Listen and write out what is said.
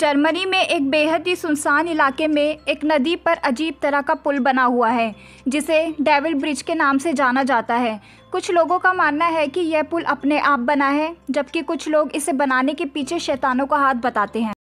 Germany में एक बेहद ही सुनसान इलाके में एक नदी पर अजीब तरह का पुल बना हुआ है जिसे डेविल ब्रिज के नाम से जाना जाता है कुछ लोगों का मानना है कि यह पुल अपने आप बना है जबकि कुछ लोग इसे बनाने के पीछे शैतानों का हाथ बताते हैं